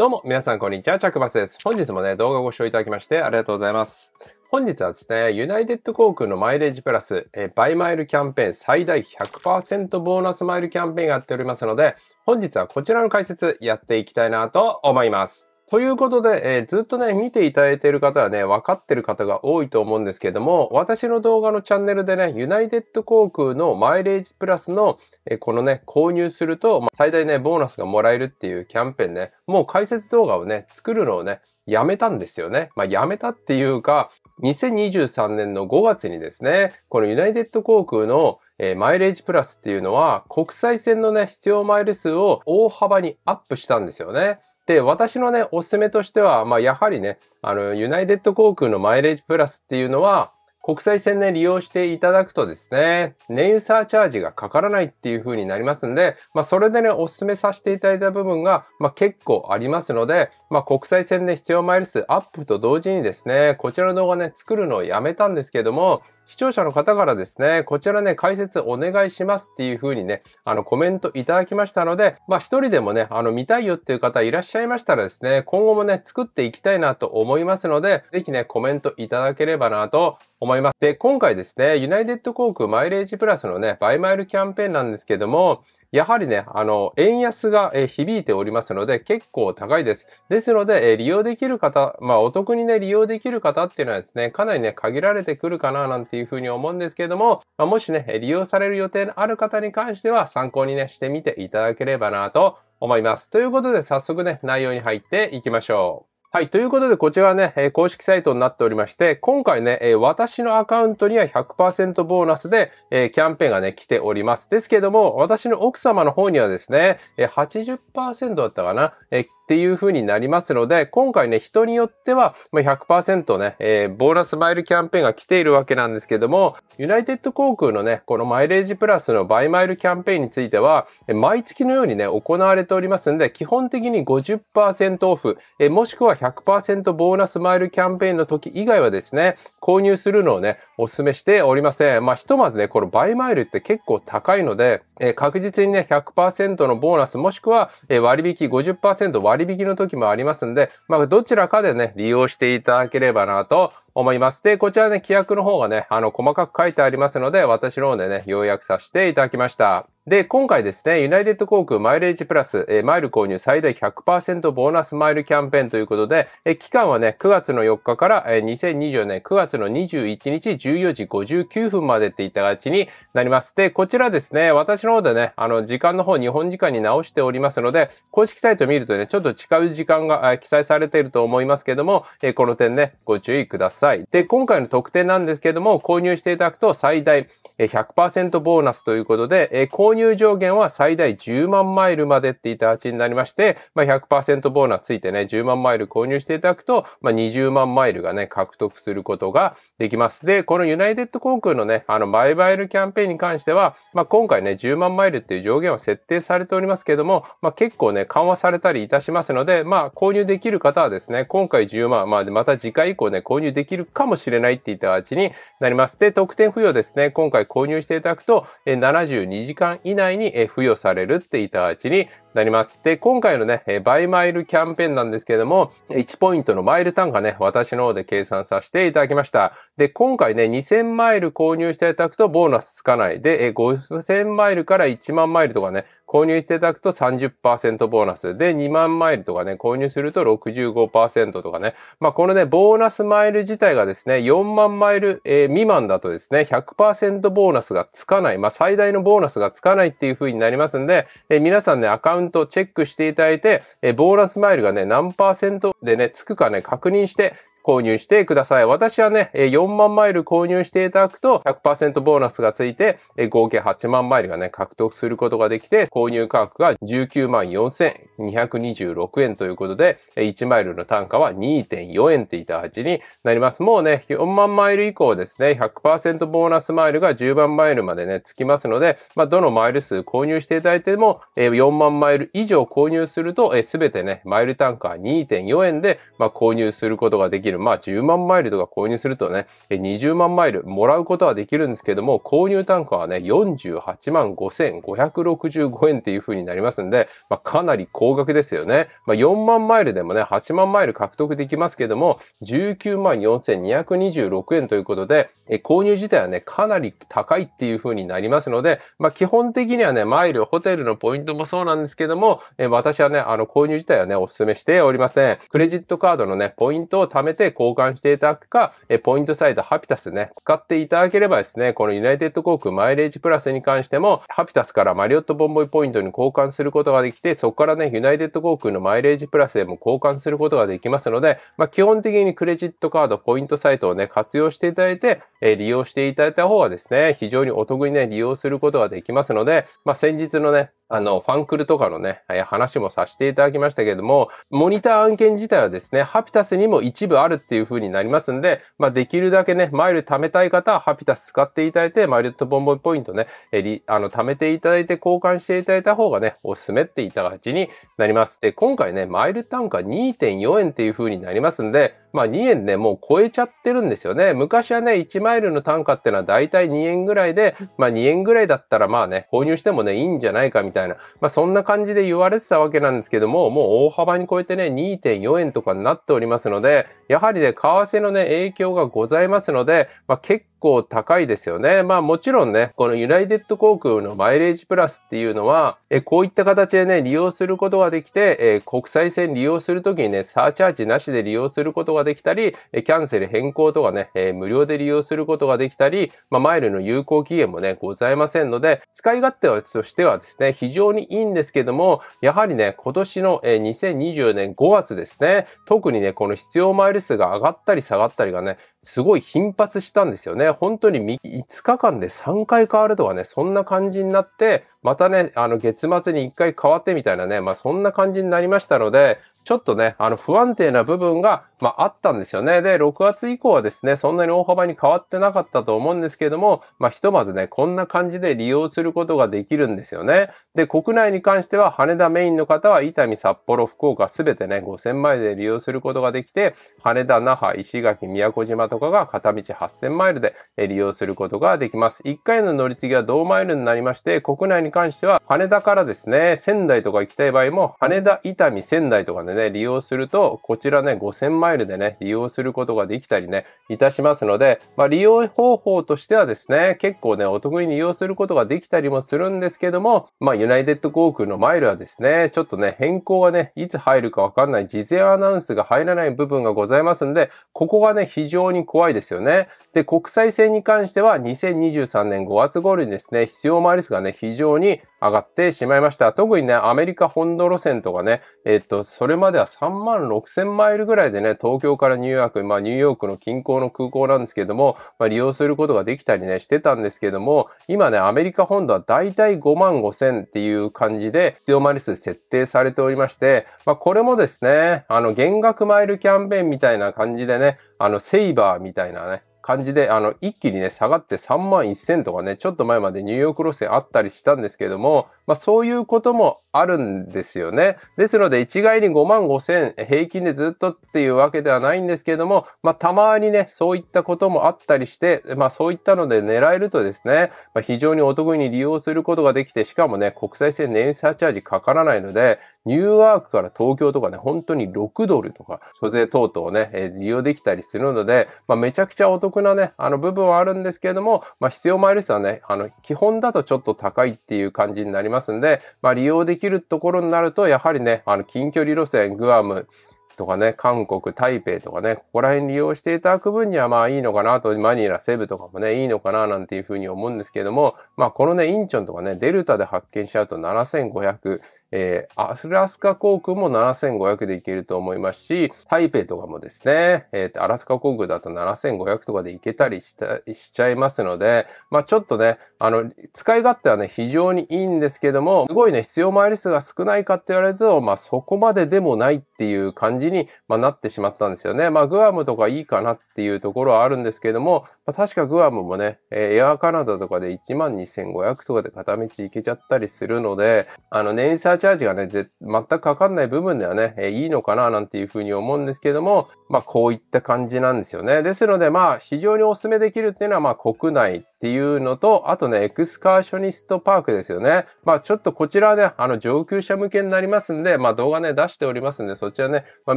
どうも、皆さん、こんにちは。チャックバスです。本日もね、動画をご視聴いただきまして、ありがとうございます。本日はですね、ユナイテッド航空のマイレージプラス、えバイマイルキャンペーン最大100%ボーナスマイルキャンペーンがやっておりますので、本日はこちらの解説やっていきたいなと思います。ということで、えー、ずっとね、見ていただいている方はね、分かってる方が多いと思うんですけども、私の動画のチャンネルでね、ユナイテッド航空のマイレージプラスの、えー、このね、購入すると、まあ、最大ね、ボーナスがもらえるっていうキャンペーンね、もう解説動画をね、作るのをね、やめたんですよね。まあ、やめたっていうか、2023年の5月にですね、このユナイテッド航空のえー、マイレージプラスっていうのは国際線のね、必要マイル数を大幅にアップしたんですよね。で、私のね、おすすめとしては、まあ、やはりね、あの、ユナイテッド航空のマイレージプラスっていうのは、国際線で利用していただくとですね、燃油サーチャージがかからないっていう風になりますんで、まあそれでね、お勧めさせていただいた部分が、まあ結構ありますので、まあ国際線で必要マイル数アップと同時にですね、こちらの動画ね、作るのをやめたんですけども、視聴者の方からですね、こちらね、解説お願いしますっていう風にね、あの、コメントいただきましたので、まあ、一人でもね、あの、見たいよっていう方いらっしゃいましたらですね、今後もね、作っていきたいなと思いますので、ぜひね、コメントいただければなと思います。で、今回ですね、ユナイテッド航空マイレージプラスのね、バイマイルキャンペーンなんですけども、やはりね、あの、円安が響いておりますので、結構高いです。ですので、利用できる方、まあ、お得にね、利用できる方っていうのはですね、かなりね、限られてくるかな、なんていうふうに思うんですけれども、まあ、もしね、利用される予定のある方に関しては、参考にね、してみていただければなと思います。ということで、早速ね、内容に入っていきましょう。はい。ということで、こちらね、え公式サイトになっておりまして、今回ね、え私のアカウントには100%ボーナスで、えキャンペーンがね、来ております。ですけども、私の奥様の方にはですね、え80%だったかな、えっていう風になりますので、今回ね、人によっては100%ね、えー、ボーナスマイルキャンペーンが来ているわけなんですけども、ユナイテッド航空のね、このマイレージプラスのバイマイルキャンペーンについては、毎月のようにね、行われておりますので、基本的に50%オフ、えー、もしくは100%ボーナスマイルキャンペーンの時以外はですね、購入するのをね、お勧めしておりません。まあ、ひとまずね、この倍マイルって結構高いので、えー、確実にね、100%のボーナスもしくは、えー、割引50%割引の時もありますんで、まあ、どちらかでね、利用していただければなと思います。で、こちらね、規約の方がね、あの、細かく書いてありますので、私の方でね、要約させていただきました。で、今回ですね、ユナイテッド航空マイレージプラス、えー、マイル購入最大100%ボーナスマイルキャンペーンということで、えー、期間はね、9月の4日から、えー、2024年9月の21日14時59分までっていった形になります。で、こちらですね、私の方でね、あの、時間の方、日本時間に直しておりますので、公式サイト見るとね、ちょっと違う時間が記載されていると思いますけども、えー、この点ね、ご注意ください。で、今回の特典なんですけども、購入していただくと最大100%ボーナスということで、えー、購入入上限は最大10万マイルまでっていた形になりまして、まあ、100%ボーナスついてね、10万マイル購入していただくと、まあ、20万マイルがね、獲得することができます。で、このユナイテッド航空のね、あの、マイバイルキャンペーンに関しては、まあ、今回ね、10万マイルっていう上限は設定されておりますけども、まあ、結構ね、緩和されたりいたしますので、まあ、購入できる方はですね、今回10万、まあ、また次回以降ね、購入できるかもしれないっていった形になります。で、特典付与ですね、今回購入していただくと、72時間以以内に付与されるっていたうちに、なります。で、今回のね、バイマイルキャンペーンなんですけれども、1ポイントのマイル単価ね、私の方で計算させていただきました。で、今回ね、2000マイル購入していただくとボーナスつかない。で、5000マイルから1万マイルとかね、購入していただくと30%ボーナス。で、2万マイルとかね、購入すると65%とかね。まあ、このね、ボーナスマイル自体がですね、4万マイル、えー、未満だとですね、100%ボーナスがつかない。まあ、最大のボーナスがつかないっていう風になりますんで、えー、皆さんね、アカウントントをチェックしていただいて、えボーナスマイルがね、何パーセントでね、つくかね、確認して、購入してください。私はね、4万マイル購入していただくと100%ボーナスがついて、合計8万マイルがね、獲得することができて、購入価格が19万4226円ということで、1マイルの単価は2.4円っていた味になります。もうね、4万マイル以降ですね、100%ボーナスマイルが10万マイルまでね、つきますので、まあ、どのマイル数購入していただいても、4万マイル以上購入すると、すべてね、マイル単価2.4円で、まあ、購入することができるる、まあ10万マイルとか購入するとね、20万マイルもらうことはできるんですけども、購入単価はね、48万5565円っていう風になりますんで、まあ、かなり高額ですよね。まあ、4万マイルでもね、8万マイル獲得できますけども、19万4226円ということで、購入自体はね、かなり高いっていう風になりますので、まあ、基本的にはね、マイル、ホテルのポイントもそうなんですけども、私はね、あの、購入自体はね、お勧めしておりません。クレジットカードのね、ポイントを貯めてて交換していただくか、えポイントサイトハピタスね、使っていただければですね、このユナイテッド航空マイレージプラスに関しても、ハピタスからマリオットボンボイポイントに交換することができて、そこからね、ユナイテッド航空のマイレージプラスでも交換することができますので、まあ、基本的にクレジットカード、ポイントサイトをね、活用していただいて、え利用していただいた方はですね、非常にお得にね、利用することができますので、まあ、先日のね、あの、ファンクルとかのね、話もさせていただきましたけれども、モニター案件自体はですね、ハピタスにも一部あるっていう風になりますんで、まあ、できるだけね、マイル貯めたい方はハピタス使っていただいて、マイルとボンボンポイントね、えあの、貯めていただいて交換していただいた方がね、おすすめっていた形になります。で、今回ね、マイル単価2.4円っていう風になりますんで、まあ2円ね、もう超えちゃってるんですよね。昔はね、1マイルの単価ってのは大体2円ぐらいで、まあ2円ぐらいだったらまあね、購入してもね、いいんじゃないかみたいな、まあそんな感じで言われてたわけなんですけども、もう大幅に超えてね、2.4円とかになっておりますので、やはりね、為替のね、影響がございますので、まあ結構高いですよね。まあもちろんね、このユナイテッド航空のマイレージプラスっていうのは、えこういった形でね、利用することができて、え国際線利用するときにね、サーチャージなしで利用することができたり、えキャンセル変更とかね、え無料で利用することができたり、まあマイルの有効期限もね、ございませんので、使い勝手としてはですね、非常にいいんですけども、やはりね、今年の、え2020年5月ですね、特にね、この必要マイル数が上がったり下がったりがね、すごい頻発したんですよね。本当に5日間で3回変わるとかね、そんな感じになって、またね、あの月末に1回変わってみたいなね、まあそんな感じになりましたので、ちょっとね、あの不安定な部分が、まあ、あったんですよね。で、6月以降はですね、そんなに大幅に変わってなかったと思うんですけれども、まあ、ひとまずね、こんな感じで利用することができるんですよね。で、国内に関しては、羽田メインの方は、伊丹、札幌、福岡、すべてね、5000マイルで利用することができて、羽田、那覇、石垣、宮古島とかが片道8000マイルで利用することができます。1回の乗り継ぎは同マイルになりまして、国内に関しては、羽田からですね、仙台とか行きたい場合も、羽田、伊丹、仙台とかね、でね、利用すると、こちらね、5000マイルでね、利用することができたりね、いたしますので、まあ、利用方法としてはですね、結構ね、お得に利用することができたりもするんですけども、まあ、ユナイテッド航空のマイルはですね、ちょっとね、変更がね、いつ入るかわかんない事前アナウンスが入らない部分がございますんで、ここがね、非常に怖いですよね。で、国際線に関しては、2023年5月頃にですね、必要マイル数がね、非常に上がってしまいました。特にね、アメリカ本土路線とかね、えっと、それまでは3万6千マイルぐらいでね、東京からニューヨーク、まあニューヨークの近郊の空港なんですけども、まあ利用することができたりね、してたんですけども、今ね、アメリカ本土はだいたい5万5千っていう感じで、必要マイル数設定されておりまして、まあこれもですね、あの、減額マイルキャンペーンみたいな感じでね、あの、セイバーみたいなね、感じで、あの、一気にね、下がって3万1000とかね、ちょっと前までニューヨーク路線あったりしたんですけども、まあそういうこともあるんですよね。ですので、一概に5万5000平均でずっとっていうわけではないんですけども、まあたまにね、そういったこともあったりして、まあそういったので狙えるとですね、まあ、非常にお得に利用することができて、しかもね、国際線年差チャージかからないので、ニューワークから東京とかね、本当に6ドルとか、租税等々ね、利用できたりするので、まあめちゃくちゃお得なね、あの部分はあるんですけれども、まあ必要マイル数はね、あの基本だとちょっと高いっていう感じになりますんで、まあ利用できるところになると、やはりね、あの近距離路線、グアム、とかね、韓国、台北とかね、ここら辺利用していただく分にはまあいいのかなと、マニラ、セブとかもね、いいのかななんていうふうに思うんですけれども、まあこのね、インチョンとかね、デルタで発見しちゃうと7500、えー、アラスカ航空も7500で行けると思いますし、台北とかもですね、えー、アラスカ航空だと7500とかで行けたりしたしちゃいますので、まあ、ちょっとね、あの、使い勝手はね、非常にいいんですけども、すごいね、必要マイル数が少ないかって言われると、まあ、そこまででもないっていう感じに、まあ、なってしまったんですよね。まあ、グアムとかいいかなっていうところはあるんですけども、まあ、確かグアムもね、えー、エアーカナダとかで12500とかで片道行けちゃったりするので、あの、年チャージがね、全くかかんない部分ではね、えいいのかななんていうふうに思うんですけども、まあこういった感じなんですよね。ですのでまあ非常にお勧めできるっていうのはまあ国内っていうのと、あとね、エクスカーショニストパークですよね。まあちょっとこちらね、あの上級者向けになりますんで、まあ動画ね、出しておりますんで、そちらね、まあ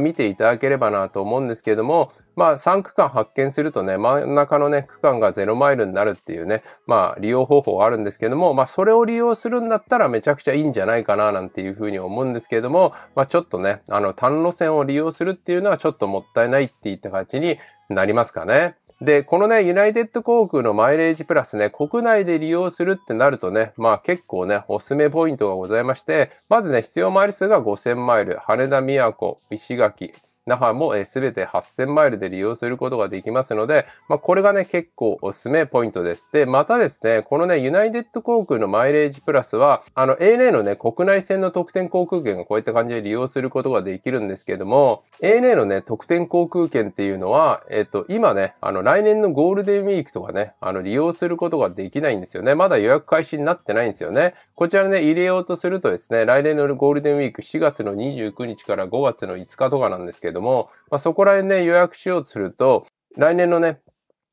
見ていただければなと思うんですけれども、まあ3区間発見するとね、真ん中のね、区間が0マイルになるっていうね、まあ利用方法あるんですけども、まあそれを利用するんだったらめちゃくちゃいいんじゃないかななんていうふうに思うんですけれども、まあちょっとね、あの単路線を利用するっていうのはちょっともったいないって言った感じになりますかね。で、このね、ユナイテッド航空のマイレージプラスね、国内で利用するってなるとね、まあ結構ね、おすすめポイントがございまして、まずね、必要マイル数が5000マイル、羽田、宮古、石垣、那覇もすべて8000マイルで利用することができますので、まあ、これがね、結構おすすめポイントです。で、またですね、このね、ユナイテッド航空のマイレージプラスは、あの、ANA のね、国内線の特典航空券がこういった感じで利用することができるんですけども、ANA のね、特典航空券っていうのは、えっと、今ね、あの、来年のゴールデンウィークとかね、あの、利用することができないんですよね。まだ予約開始になってないんですよね。こちらね、入れようとするとですね、来年のゴールデンウィーク4月の29日から5月の5日とかなんですけどども、まあ、そこら辺で予約しようとすると、来年のね、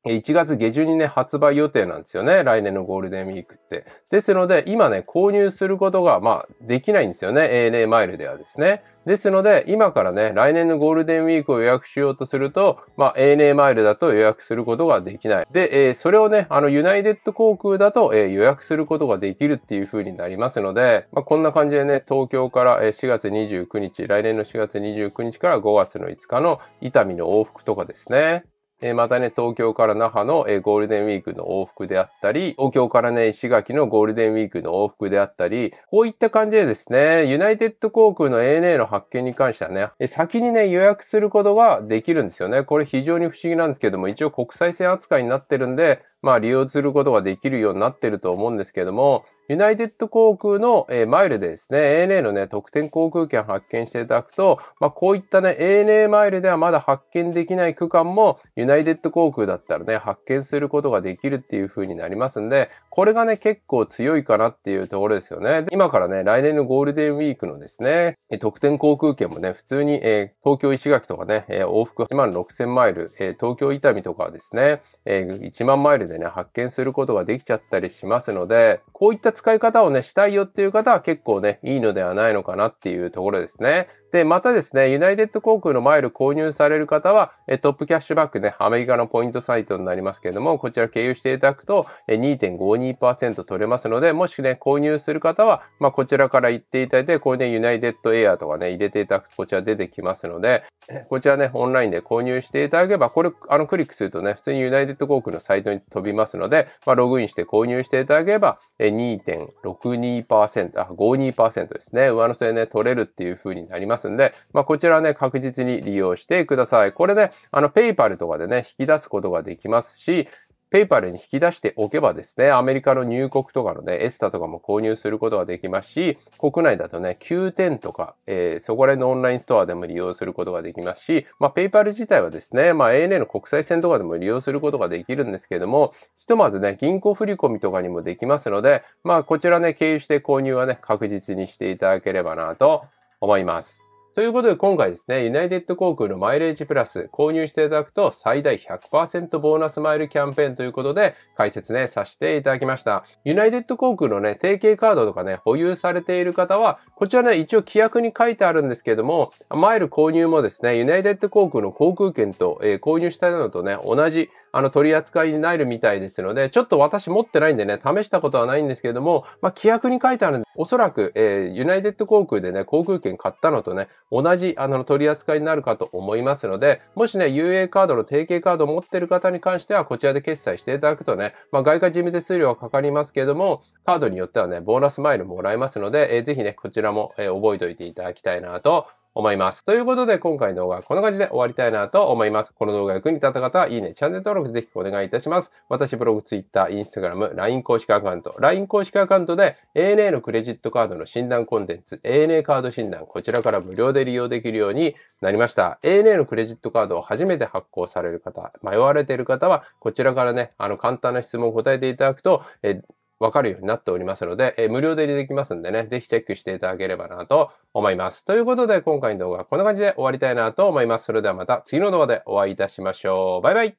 1月下旬にね、発売予定なんですよね。来年のゴールデンウィークって。ですので、今ね、購入することが、まあ、できないんですよね。ANA マイルではですね。ですので、今からね、来年のゴールデンウィークを予約しようとすると、まあ、ANA マイルだと予約することができない。で、えー、それをね、あの、ユナイテッド航空だと、えー、予約することができるっていう風になりますので、まあ、こんな感じでね、東京から4月29日、来年の4月29日から5月の5日の伊丹の往復とかですね。えまたね、東京から那覇の、えゴールデンウィークの往復であったり、東京からね、石垣のゴールデンウィークの往復であったり、こういった感じでですね、ユナイテッド航空の ANA の発見に関してはね、え先にね、予約することができるんですよね。これ非常に不思議なんですけども、一応国際線扱いになってるんで、まあ利用することができるようになってると思うんですけども、ユナイテッド航空の、えー、マイルでですね、ANA のね、特典航空券発見していただくと、まあこういったね、ANA マイルではまだ発見できない区間も、ユナイテッド航空だったらね、発見することができるっていう風になりますんで、これがね、結構強いかなっていうところですよね。今からね、来年のゴールデンウィークのですね、特典航空券もね、普通に、えー、東京石垣とかね、えー、往復8万6千マイル、えー、東京伊丹とかですね、えー、1万マイルででね、発見することができちゃったりしますので、こういった使い方をね、したいよっていう方は結構ね、いいのではないのかなっていうところですね。で、またですね、ユナイテッド航空のマイル購入される方は、トップキャッシュバックね、アメリカのポイントサイトになりますけれども、こちら経由していただくと、2.52%取れますので、もしね、購入する方は、まあ、こちらから行っていただいて、これで、ね、ユナイテッドエアとかね、入れていただくと、こちら出てきますので、こちらね、オンラインで購入していただけば、これ、あの、クリックするとね、普通にユナイテッド航空のサイトに飛びますので、まあ、ログインして購入していただければ、2.62%、あ、52%ですね、上乗せね、取れるっていう風になります。ますんで、まあ、こちらね、確実に利用してください。これね、あの、paypal とかでね、引き出すことができますし、ペイパルに引き出しておけばですね、アメリカの入国とかのね、エスタとかも購入することができますし、国内だとね、Q10 とか、えー、そこら辺のオンラインストアでも利用することができますし、まあ、ペイパル自体はですね、まあ、ANA の国際線とかでも利用することができるんですけども、ひとまずね、銀行振込とかにもできますので、まあ、こちらね、経由して購入はね、確実にしていただければなと思います。ということで今回ですね、ユナイテッド航空のマイレージプラス購入していただくと最大100%ボーナスマイルキャンペーンということで解説ね、させていただきました。ユナイテッド航空のね、提携カードとかね、保有されている方は、こちらね、一応規約に書いてあるんですけども、マイル購入もですね、ユナイテッド航空の航空券と、えー、購入したのとね、同じあの、取り扱いになるみたいですので、ちょっと私持ってないんでね、試したことはないんですけれども、まあ、規約に書いてあるんで、おそらく、えー、ユナイテッド航空でね、航空券買ったのとね、同じ、あの、取り扱いになるかと思いますので、もしね、UA カードの提携カードを持ってる方に関しては、こちらで決済していただくとね、まあ、外貨事務手数料はかかりますけれども、カードによってはね、ボーナスマイルもらえますので、えー、ぜひね、こちらも、えー、覚えておいていただきたいなと思います。ということで、今回の動画はこんな感じで終わりたいなと思います。この動画が役に立った方は、いいね、チャンネル登録ぜひお願いいたします。私、ブログ、ツイッター、インスタグラム、LINE 公式アカウント、LINE 公式アカウントで ANA のクレジットカードの診断コンテンツ、ANA カード診断、こちらから無料で利用できるようになりました。ANA のクレジットカードを初めて発行される方、迷われている方は、こちらからね、あの、簡単な質問を答えていただくと、えわかるようになっておりますので、えー、無料で入れてきますんでね、ぜひチェックしていただければなと思います。ということで、今回の動画はこんな感じで終わりたいなと思います。それではまた次の動画でお会いいたしましょう。バイバイ